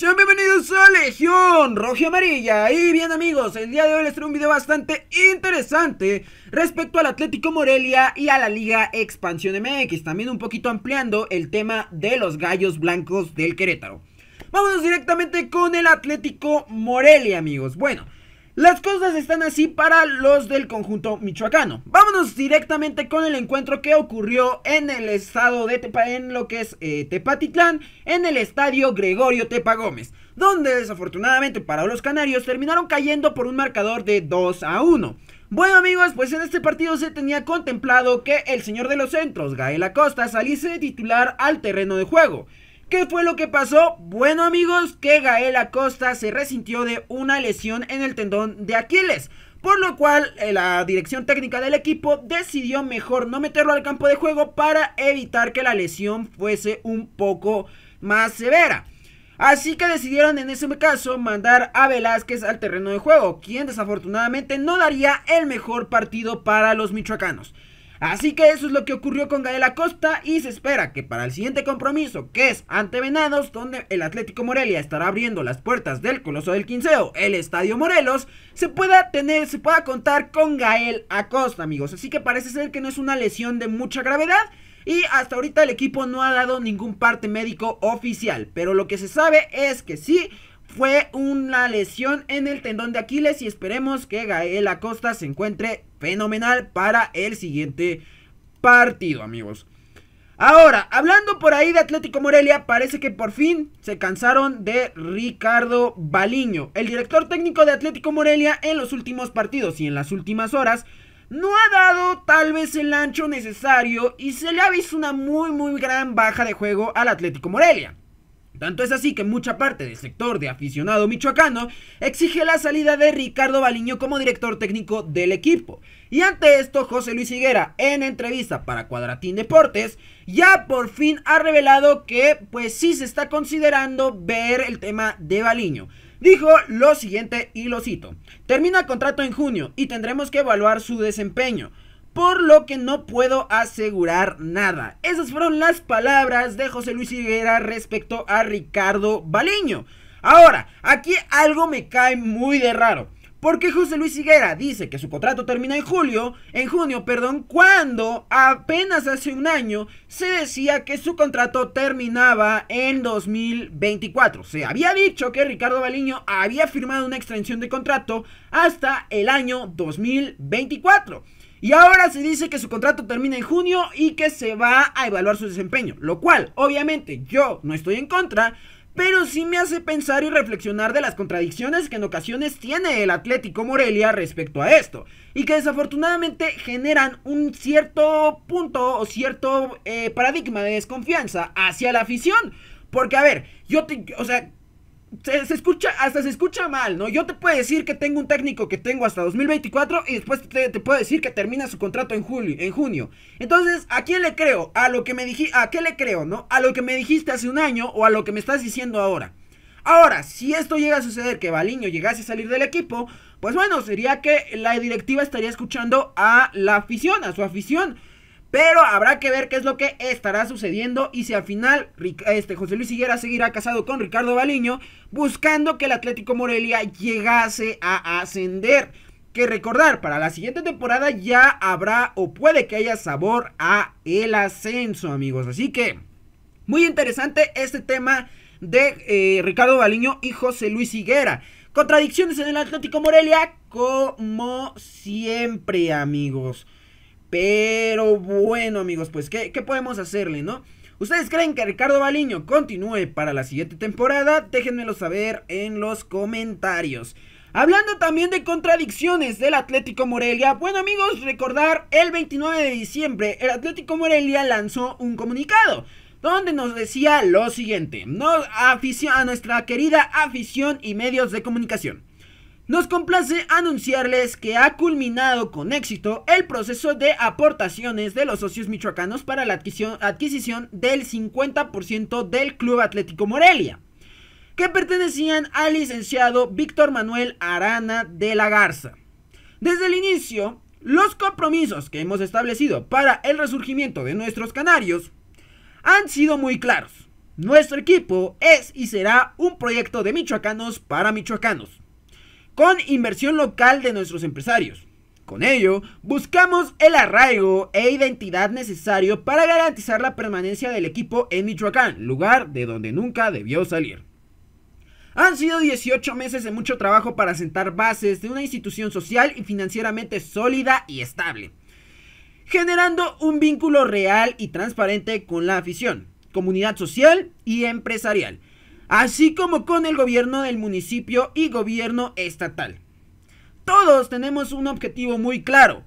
bienvenidos a Legión Roja Amarilla Y bien amigos, el día de hoy les traigo un video bastante interesante Respecto al Atlético Morelia y a la Liga Expansión MX También un poquito ampliando el tema de los gallos blancos del Querétaro Vámonos directamente con el Atlético Morelia amigos Bueno, las cosas están así para los del conjunto michoacano. Vámonos directamente con el encuentro que ocurrió en el estado de Tepa, en lo que es eh, Tepatitlán, en el estadio Gregorio Tepa Gómez, donde desafortunadamente para los canarios terminaron cayendo por un marcador de 2 a 1. Bueno amigos, pues en este partido se tenía contemplado que el señor de los centros, Gael Acosta, saliese de titular al terreno de juego. ¿Qué fue lo que pasó? Bueno amigos, que Gael Acosta se resintió de una lesión en el tendón de Aquiles. Por lo cual eh, la dirección técnica del equipo decidió mejor no meterlo al campo de juego para evitar que la lesión fuese un poco más severa. Así que decidieron en ese caso mandar a Velázquez al terreno de juego, quien desafortunadamente no daría el mejor partido para los michoacanos. Así que eso es lo que ocurrió con Gael Acosta y se espera que para el siguiente compromiso, que es ante Venados, donde el Atlético Morelia estará abriendo las puertas del Coloso del Quinceo, el Estadio Morelos, se pueda tener, se pueda contar con Gael Acosta, amigos. Así que parece ser que no es una lesión de mucha gravedad. Y hasta ahorita el equipo no ha dado ningún parte médico oficial. Pero lo que se sabe es que sí, fue una lesión en el tendón de Aquiles y esperemos que Gael Acosta se encuentre fenomenal para el siguiente partido, amigos. Ahora, hablando por ahí de Atlético Morelia, parece que por fin se cansaron de Ricardo Baliño. El director técnico de Atlético Morelia en los últimos partidos y en las últimas horas no ha dado tal vez el ancho necesario y se le ha visto una muy muy gran baja de juego al Atlético Morelia. Tanto es así que mucha parte del sector de aficionado michoacano exige la salida de Ricardo Baliño como director técnico del equipo. Y ante esto, José Luis Higuera, en entrevista para Cuadratín Deportes, ya por fin ha revelado que pues sí se está considerando ver el tema de Baliño dijo lo siguiente y lo cito. Termina contrato en junio y tendremos que evaluar su desempeño por lo que no puedo asegurar nada. Esas fueron las palabras de José Luis Higuera respecto a Ricardo Baliño. Ahora, aquí algo me cae muy de raro. Porque José Luis Higuera dice que su contrato termina en julio, en junio, perdón, cuando apenas hace un año se decía que su contrato terminaba en 2024. Se había dicho que Ricardo Baliño había firmado una extensión de contrato hasta el año 2024. Y ahora se dice que su contrato termina en junio y que se va a evaluar su desempeño. Lo cual, obviamente, yo no estoy en contra, pero sí me hace pensar y reflexionar de las contradicciones que en ocasiones tiene el Atlético Morelia respecto a esto, y que desafortunadamente generan un cierto punto o cierto eh, paradigma de desconfianza hacia la afición. Porque, a ver, yo, te, o sea, se, escucha, hasta se escucha mal, ¿no? Yo te puedo decir que tengo un técnico que tengo hasta 2024 y después te, puedo decir que termina su contrato en julio, en junio. Entonces, ¿a quién le creo? A lo que me dijiste, ¿a qué le creo, no? A lo que me dijiste hace un año o a lo que me estás diciendo ahora. Ahora, si esto llega a suceder que Baliño llegase a salir del equipo, pues bueno, sería que la directiva estaría escuchando a la afición, a su afición. Pero habrá que ver qué es lo que estará sucediendo y si al final este, José Luis Higuera seguirá casado con Ricardo Baliño buscando que el Atlético Morelia llegase a ascender. Que recordar, para la siguiente temporada ya habrá o puede que haya sabor a el ascenso, amigos. Así que muy interesante este tema de eh, Ricardo Baliño y José Luis Higuera. Contradicciones en el Atlético Morelia, como siempre, amigos. Pero bueno, amigos, pues, ¿qué, qué podemos hacerle, no? ¿Ustedes creen que Ricardo Baliño continúe para la siguiente temporada? Déjenmelo saber en los comentarios. Hablando también de contradicciones del Atlético Morelia, bueno amigos, recordar, el 29 de diciembre el Atlético Morelia lanzó un comunicado donde nos decía lo siguiente, no, a nuestra querida afición y medios de comunicación. Nos complace anunciarles que ha culminado con éxito el proceso de aportaciones de los socios michoacanos para la adquisición, del 50% del Club Atlético Morelia, que pertenecían al licenciado Víctor Manuel Arana de la Garza. Desde el inicio, los compromisos que hemos establecido para el resurgimiento de nuestros canarios han sido muy claros. Nuestro equipo es y será un proyecto de michoacanos para michoacanos con inversión local de nuestros empresarios. Con ello, buscamos el arraigo e identidad necesario para garantizar la permanencia del equipo en Michoacán, lugar de donde nunca debió salir. Han sido 18 meses de mucho trabajo para sentar bases de una institución social y financieramente sólida y estable, generando un vínculo real y transparente con la afición, comunidad social y empresarial así como con el gobierno del municipio y gobierno estatal. Todos tenemos un objetivo muy claro,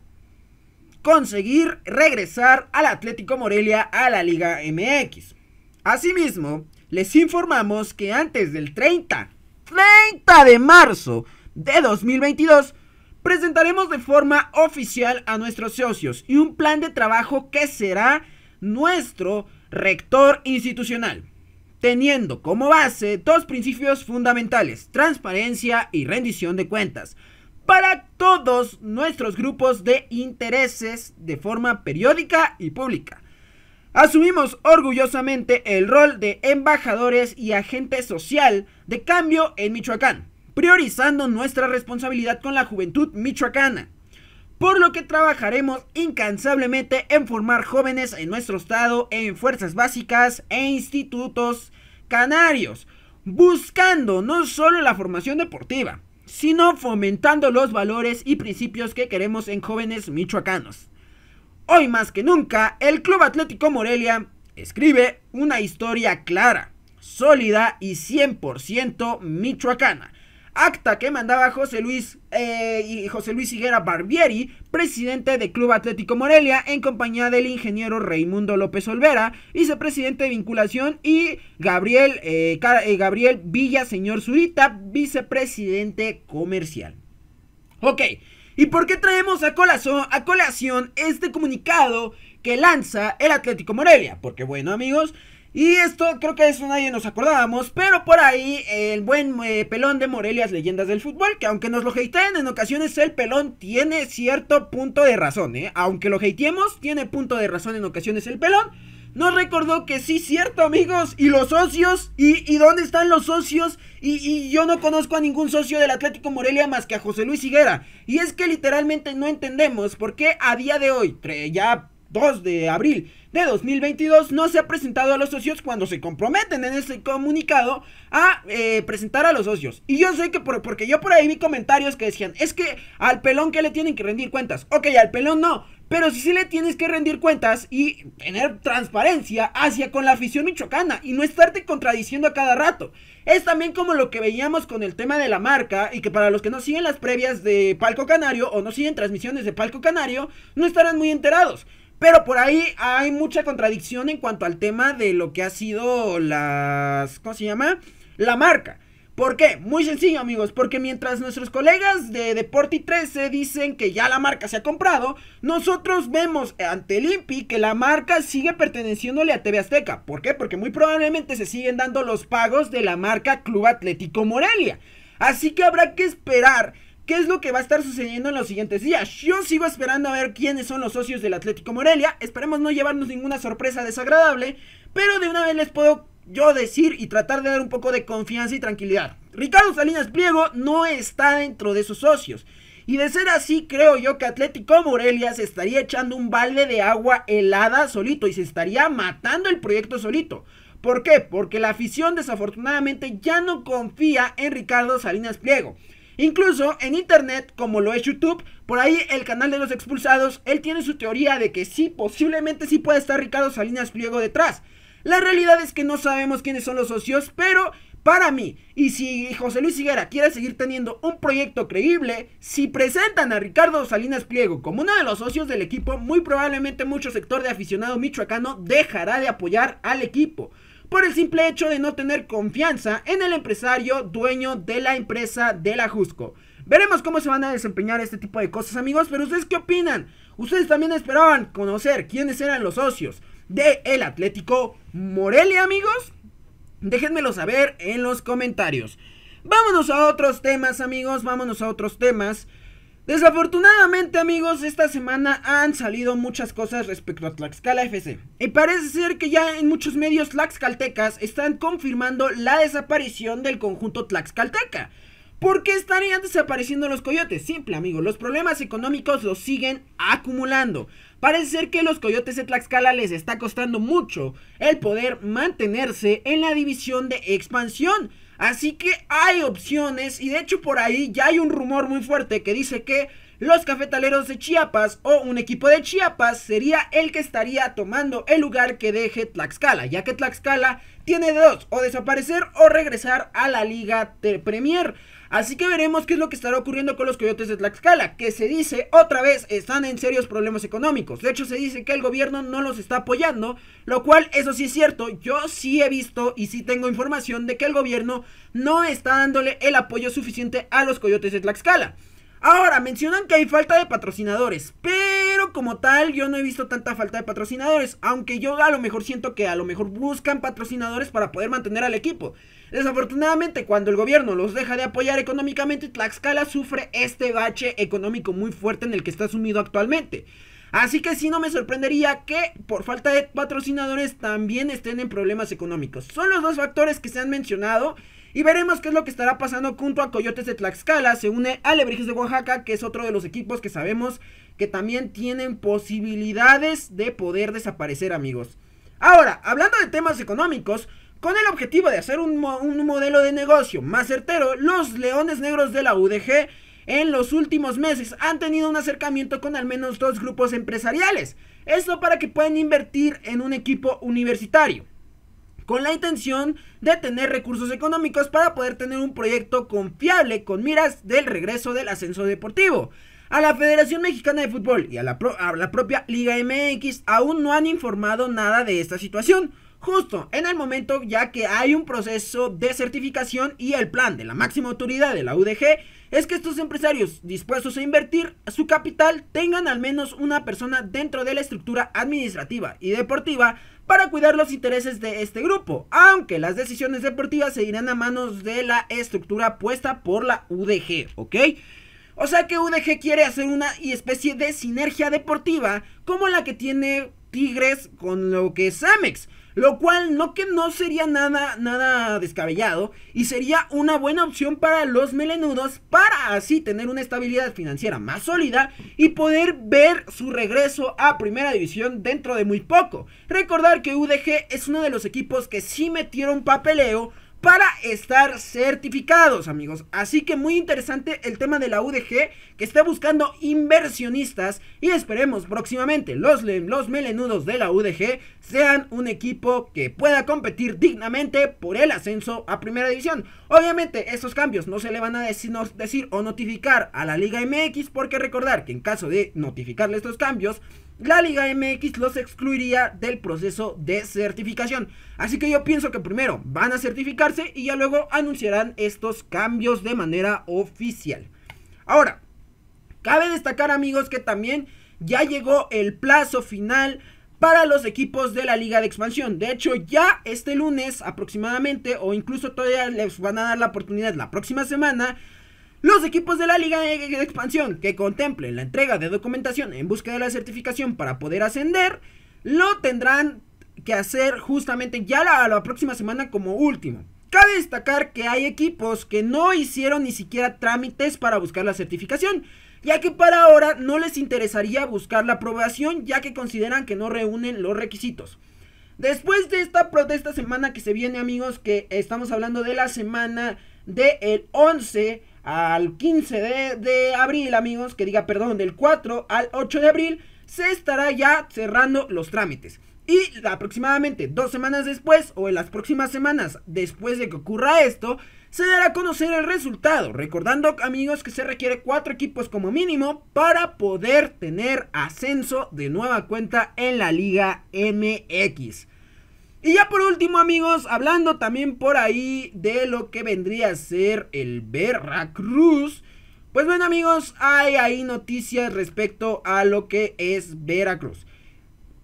conseguir regresar al Atlético Morelia a la Liga MX. Asimismo, les informamos que antes del 30, 30 de marzo de 2022, presentaremos de forma oficial a nuestros socios y un plan de trabajo que será nuestro rector institucional teniendo como base dos principios fundamentales, transparencia y rendición de cuentas, para todos nuestros grupos de intereses de forma periódica y pública. Asumimos orgullosamente el rol de embajadores y agente social de cambio en Michoacán, priorizando nuestra responsabilidad con la juventud michoacana por lo que trabajaremos incansablemente en formar jóvenes en nuestro estado, en fuerzas básicas e institutos canarios, buscando no solo la formación deportiva, sino fomentando los valores y principios que queremos en jóvenes michoacanos. Hoy más que nunca, el Club Atlético Morelia escribe una historia clara, sólida y 100% michoacana acta que mandaba José Luis, eh, y José Luis Higuera Barbieri, presidente de Club Atlético Morelia, en compañía del ingeniero Raimundo López Olvera, vicepresidente de vinculación, y Gabriel, eh, eh Gabriel señor Zurita, vicepresidente comercial. Ok, ¿y por qué traemos a a colación este comunicado que lanza el Atlético Morelia? Porque bueno amigos, y esto creo que eso nadie nos acordábamos, pero por ahí el buen eh, pelón de Morelias Leyendas del Fútbol, que aunque nos lo hateen en ocasiones, el pelón tiene cierto punto de razón, ¿eh? Aunque lo hateemos, tiene punto de razón en ocasiones el pelón. Nos recordó que sí, cierto amigos, y los socios, y, y dónde están los socios, y, y, yo no conozco a ningún socio del Atlético Morelia más que a José Luis Higuera. Y es que literalmente no entendemos por qué a día de hoy, ya 2 de abril de 2022 no se ha presentado a los socios cuando se comprometen en ese comunicado a eh, presentar a los socios. Y yo sé que porque yo por ahí vi comentarios que decían, es que al pelón que le tienen que rendir cuentas. Ok, al pelón no. Pero si sí le tienes que rendir cuentas y tener transparencia hacia con la afición michoacana y no estarte contradiciendo a cada rato. Es también como lo que veíamos con el tema de la marca y que para los que no siguen las previas de Palco Canario o no siguen transmisiones de Palco Canario, no estarán muy enterados. Pero por ahí hay mucha contradicción en cuanto al tema de lo que ha sido las... ¿Cómo se llama? La marca. ¿Por qué? Muy sencillo, amigos, porque mientras nuestros colegas de Deporti 13 dicen que ya la marca se ha comprado, nosotros vemos ante el INPI que la marca sigue perteneciéndole a TV Azteca. ¿Por qué? Porque muy probablemente se siguen dando los pagos de la marca Club Atlético Morelia. Así que habrá que esperar ¿Qué es lo que va a estar sucediendo en los siguientes días? Yo sigo esperando a ver quiénes son los socios del Atlético Morelia. Esperemos no llevarnos ninguna sorpresa desagradable. Pero de una vez les puedo yo decir y tratar de dar un poco de confianza y tranquilidad. Ricardo Salinas Pliego no está dentro de sus socios. Y de ser así, creo yo que Atlético Morelia se estaría echando un balde de agua helada solito y se estaría matando el proyecto solito. ¿Por qué? Porque la afición desafortunadamente ya no confía en Ricardo Salinas Pliego. Incluso en internet, como lo es YouTube, por ahí el canal de los expulsados, él tiene su teoría de que sí, posiblemente sí puede estar Ricardo Salinas Pliego detrás. La realidad es que no sabemos quiénes son los socios, pero para mí, y si José Luis Higuera quiere seguir teniendo un proyecto creíble, si presentan a Ricardo Salinas Pliego como uno de los socios del equipo, muy probablemente mucho sector de aficionado michoacano dejará de apoyar al equipo por el simple hecho de no tener confianza en el empresario dueño de la empresa de la Jusco. Veremos cómo se van a desempeñar este tipo de cosas, amigos. Pero ustedes qué opinan? Ustedes también esperaban conocer quiénes eran los socios de el Atlético Morelia, amigos. Déjenmelo saber en los comentarios. Vámonos a otros temas, amigos. Vámonos a otros temas. Desafortunadamente amigos, esta semana han salido muchas cosas respecto a Tlaxcala FC. Y parece ser que ya en muchos medios tlaxcaltecas están confirmando la desaparición del conjunto tlaxcalteca. ¿Por qué estarían desapareciendo los coyotes? Simple, amigos, los problemas económicos los siguen acumulando. Parece ser que los coyotes de Tlaxcala les está costando mucho el poder mantenerse en la división de expansión. Así que hay opciones y de hecho por ahí ya hay un rumor muy fuerte que dice que los cafetaleros de Chiapas o un equipo de Chiapas sería el que estaría tomando el lugar que deje Tlaxcala, ya que Tlaxcala tiene dos, o desaparecer o regresar a la Liga de Premier. Así que veremos qué es lo que estará ocurriendo con los coyotes de Tlaxcala, que se dice otra vez están en serios problemas económicos. De hecho, se dice que el gobierno no los está apoyando, lo cual, eso sí es cierto, yo sí he visto y sí tengo información de que el gobierno no está dándole el apoyo suficiente a los coyotes de Tlaxcala. Ahora, mencionan que hay falta de patrocinadores, pero como tal yo no he visto tanta falta de patrocinadores, aunque yo a lo mejor siento que a lo mejor buscan patrocinadores para poder mantener al equipo. Desafortunadamente, cuando el gobierno los deja de apoyar económicamente, Tlaxcala sufre este bache económico muy fuerte en el que está sumido actualmente. Así que sí no me sorprendería que por falta de patrocinadores también estén en problemas económicos. Son los dos factores que se han mencionado y veremos qué es lo que estará pasando junto a Coyotes de Tlaxcala. Se une a Lebrijes de Oaxaca, que es otro de los equipos que sabemos que también tienen posibilidades de poder desaparecer, amigos. Ahora, hablando de temas económicos, con el objetivo de hacer un, un modelo de negocio más certero, los Leones Negros de la UDG en los últimos meses han tenido un acercamiento con al menos dos grupos empresariales. Esto para que puedan invertir en un equipo universitario con la intención de tener recursos económicos para poder tener un proyecto confiable con miras del regreso del ascenso deportivo. A la Federación Mexicana de Fútbol y a la, la propia Liga MX aún no han informado nada de esta situación justo en el momento ya que hay un proceso de certificación y el plan de la máxima autoridad de la UDG es que estos empresarios dispuestos a invertir su capital tengan al menos una persona dentro de la estructura administrativa y deportiva para cuidar los intereses de este grupo, aunque las decisiones deportivas se irán a manos de la estructura puesta por la UDG, ¿ok? O sea que UDG quiere hacer una especie de sinergia deportiva como la que tiene Tigres con lo que es Amex. Lo cual no que no sería nada, nada descabellado y sería una buena opción para los melenudos para así tener una estabilidad financiera más sólida y poder ver su regreso a primera división dentro de muy poco. Recordar que UDG es uno de los equipos que sí metieron papeleo para estar certificados, amigos. Así que muy interesante el tema de la UDG que está buscando inversionistas y esperemos próximamente los, los melenudos de la UDG sean un equipo que pueda competir dignamente por el ascenso a primera división. Obviamente estos cambios no se le van a decir, decir o notificar a la Liga MX porque recordar que en caso de notificarle estos cambios la Liga MX los excluiría del proceso de certificación. Así que yo pienso que primero van a certificarse y ya luego anunciarán estos cambios de manera oficial. Ahora, cabe destacar amigos que también ya llegó el plazo final para los equipos de la liga de expansión. De hecho, ya este lunes aproximadamente, o incluso todavía les van a dar la oportunidad la próxima semana, los equipos de la Liga de Expansión que contemplen la entrega de documentación en busca de la certificación para poder ascender, lo tendrán que hacer justamente ya la, la próxima semana como último. Cabe destacar que hay equipos que no hicieron ni siquiera trámites para buscar la certificación, ya que para ahora no les interesaría buscar la aprobación ya que consideran que no reúnen los requisitos. Después de esta protesta semana que se viene amigos, que estamos hablando de la semana del de 11 al 15 de, abril, amigos, que diga, perdón, del 4 al 8 de abril, se estará ya cerrando los trámites. Y aproximadamente dos semanas después, o en las próximas semanas después de que ocurra esto, se dará a conocer el resultado. Recordando, amigos, que se requiere cuatro equipos como mínimo para poder tener ascenso de nueva cuenta en la Liga MX. Y ya por último, amigos, hablando también por ahí de lo que vendría a ser el Veracruz. Pues bueno, amigos, hay ahí noticias respecto a lo que es Veracruz.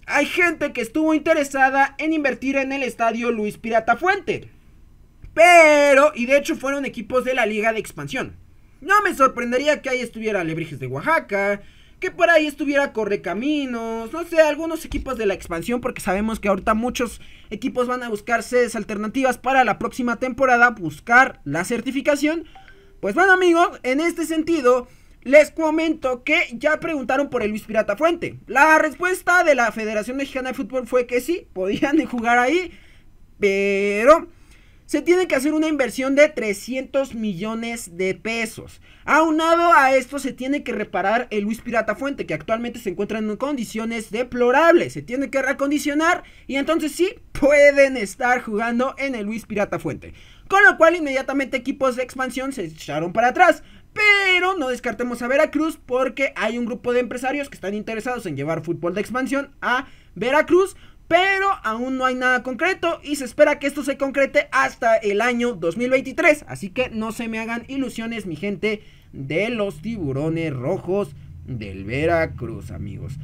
Hay gente que estuvo interesada en invertir en el estadio Luis Pirata Fuente. Pero, y de hecho fueron equipos de la Liga de Expansión. No me sorprendería que ahí estuviera Lebriges de Oaxaca, que por ahí estuviera Correcaminos, no sé, algunos equipos de la expansión, porque sabemos que ahorita muchos equipos van a buscar sedes alternativas para la próxima temporada, buscar la certificación. Pues bueno amigos, en este sentido, les comento que ya preguntaron por el Luis Pirata Fuente. La respuesta de la Federación Mexicana de Fútbol fue que sí, podían jugar ahí, pero se tiene que hacer una inversión de 300 millones de pesos. Aunado a esto se tiene que reparar el Luis Pirata Fuente, que actualmente se encuentra en condiciones deplorables. Se tiene que recondicionar y entonces sí pueden estar jugando en el Luis Pirata Fuente. Con lo cual inmediatamente equipos de expansión se echaron para atrás. Pero no descartemos a Veracruz porque hay un grupo de empresarios que están interesados en llevar fútbol de expansión a Veracruz pero aún no hay nada concreto y se espera que esto se concrete hasta el año 2023. Así que no se me hagan ilusiones, mi gente, de los tiburones rojos del Veracruz, amigos.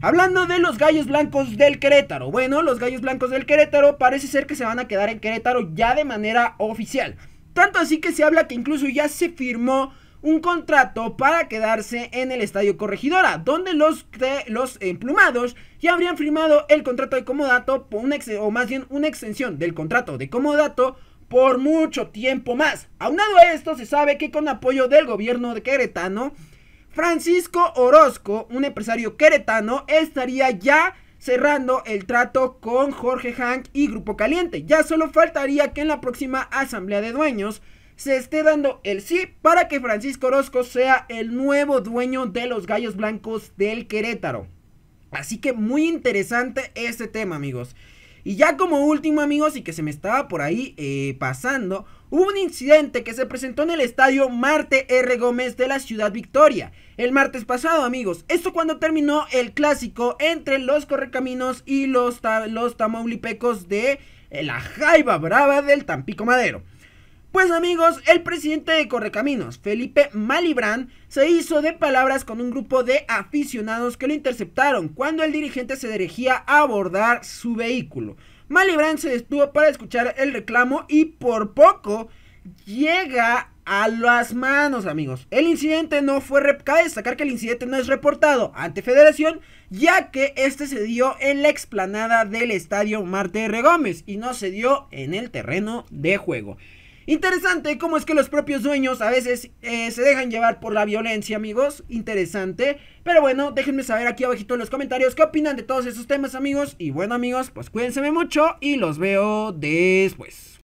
Hablando de los gallos blancos del Querétaro. Bueno, los gallos blancos del Querétaro parece ser que se van a quedar en Querétaro ya de manera oficial. Tanto así que se habla que incluso ya se firmó un contrato para quedarse en el Estadio Corregidora, donde los, los emplumados ya habrían firmado el contrato de comodato, por o más bien una extensión del contrato de comodato por mucho tiempo más. Aunado a esto, se sabe que con apoyo del gobierno de Queretano, Francisco Orozco, un empresario queretano, estaría ya cerrando el trato con Jorge Hank y Grupo Caliente. Ya solo faltaría que en la próxima asamblea de dueños se esté dando el sí para que Francisco Orozco sea el nuevo dueño de los Gallos Blancos del Querétaro. Así que muy interesante este tema, amigos. Y ya como último, amigos, y que se me estaba por ahí eh, pasando, hubo un incidente que se presentó en el estadio Marte R. Gómez de la ciudad Victoria. El martes pasado, amigos. Esto cuando terminó el clásico entre los Correcaminos y los, los Tamaulipecos de eh, la Jaiba Brava del Tampico Madero. Pues amigos, el presidente de Correcaminos, Felipe Malibrán, se hizo de palabras con un grupo de aficionados que lo interceptaron cuando el dirigente se dirigía a abordar su vehículo. Malibrán se detuvo para escuchar el reclamo y por poco llega a las manos, amigos. El incidente no fue cabe destacar que el incidente no es reportado ante Federación, ya que este se dio en la explanada del Estadio Marte R. Gómez y no se dio en el terreno de juego. Interesante cómo es que los propios dueños a veces eh, se dejan llevar por la violencia, amigos. Interesante. Pero bueno, déjenme saber aquí abajito en los comentarios qué opinan de todos esos temas, amigos. Y bueno, amigos, pues cuídense mucho y los veo después.